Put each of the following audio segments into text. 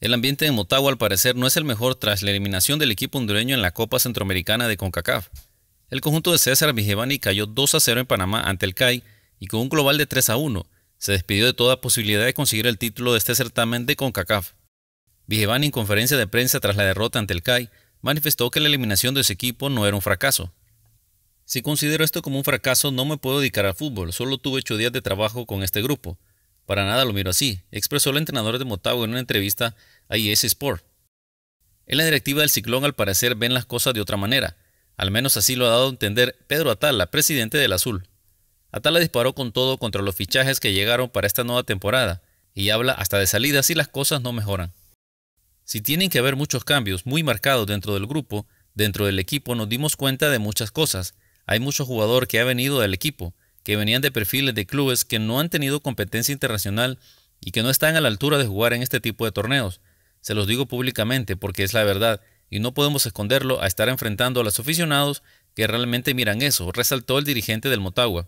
El ambiente en Motagua al parecer no es el mejor tras la eliminación del equipo hondureño en la Copa Centroamericana de CONCACAF. El conjunto de César Vigevani cayó 2 a 0 en Panamá ante el CAI y con un global de 3 a 1 se despidió de toda posibilidad de conseguir el título de este certamen de CONCACAF. Vigevani en conferencia de prensa tras la derrota ante el CAI manifestó que la eliminación de su equipo no era un fracaso. Si considero esto como un fracaso no me puedo dedicar al fútbol, solo tuve 8 días de trabajo con este grupo. Para nada lo miro así, expresó el entrenador de Motagua en una entrevista a IS e Sport. En la directiva del Ciclón al parecer ven las cosas de otra manera, al menos así lo ha dado a entender Pedro Atala, presidente del Azul. Atala disparó con todo contra los fichajes que llegaron para esta nueva temporada y habla hasta de salida si las cosas no mejoran. Si tienen que haber muchos cambios muy marcados dentro del grupo, dentro del equipo nos dimos cuenta de muchas cosas. Hay mucho jugador que ha venido del equipo, que venían de perfiles de clubes que no han tenido competencia internacional y que no están a la altura de jugar en este tipo de torneos. Se los digo públicamente porque es la verdad y no podemos esconderlo a estar enfrentando a los aficionados que realmente miran eso, resaltó el dirigente del Motagua.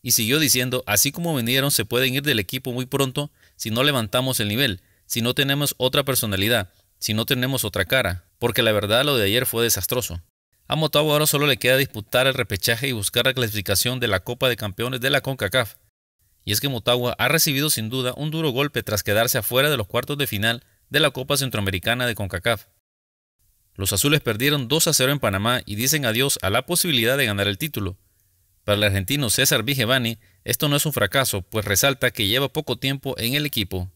Y siguió diciendo, así como vinieron se pueden ir del equipo muy pronto si no levantamos el nivel, si no tenemos otra personalidad, si no tenemos otra cara, porque la verdad lo de ayer fue desastroso. A Motagua ahora solo le queda disputar el repechaje y buscar la clasificación de la Copa de Campeones de la CONCACAF. Y es que Motagua ha recibido sin duda un duro golpe tras quedarse afuera de los cuartos de final de la Copa Centroamericana de CONCACAF. Los azules perdieron 2 a 0 en Panamá y dicen adiós a la posibilidad de ganar el título. Para el argentino César Vigevani, esto no es un fracaso, pues resalta que lleva poco tiempo en el equipo.